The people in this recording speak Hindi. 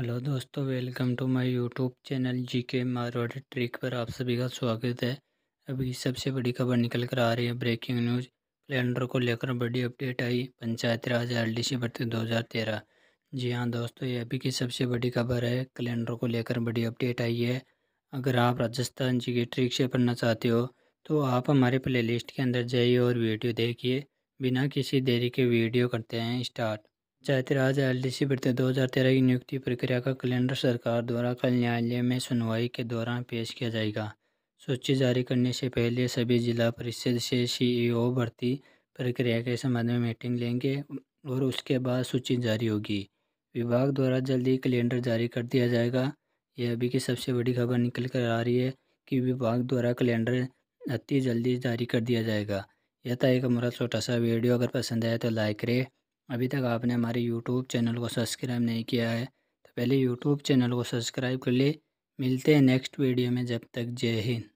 हेलो दोस्तों welcome to my YouTube channel G K Marwadi trick पर आप सभी का स्वागत है अभी सबसे बड़ी खबर निकल कर आ रही है ब्रेकिंग न्यूज़ कैलेंडर को लेकर बड़ी अपडेट आई panchayat raj L D C भर्ती दो हज़ार तेरह जी हाँ दोस्तों ये अभी की सबसे बड़ी खबर है कैलेंडर को लेकर बड़ी अपडेट आई है अगर आप राजस्थान जी के ट्रिक से पढ़ना चाहते हो तो आप हमारे प्ले लिस्ट के अंदर जाइए और वीडियो देखिए बिना किसी देरी के वीडियो करते हैं start Panchayati Raj L D C भर्ती तेरह की नियुक्ति प्रक्रिया का कैलेंडर सरकार द्वारा कल न्यायालय में सुनवाई के दौरान पेश किया जाएगा सूची जारी करने से पहले सभी जिला परिषद से सीईओ भर्ती प्रक्रिया के संबंध में मीटिंग लेंगे और उसके बाद सूची जारी होगी विभाग द्वारा जल्द ही कैलेंडर जारी कर दिया जाएगा यह अभी की सबसे बड़ी खबर निकल कर आ रही है कि विभाग द्वारा कैलेंडर अति जल्दी जारी कर दिया जाएगा यह था एक हमारा छोटा सा वीडियो अगर पसंद आया तो लाइक करें अभी तक आपने हमारे यूट्यूब चैनल को सब्सक्राइब नहीं किया है तो पहले यूट्यूब चैनल को सब्सक्राइब कर ले मिलते हैं नेक्स्ट वीडियो में जब तक जय हिंद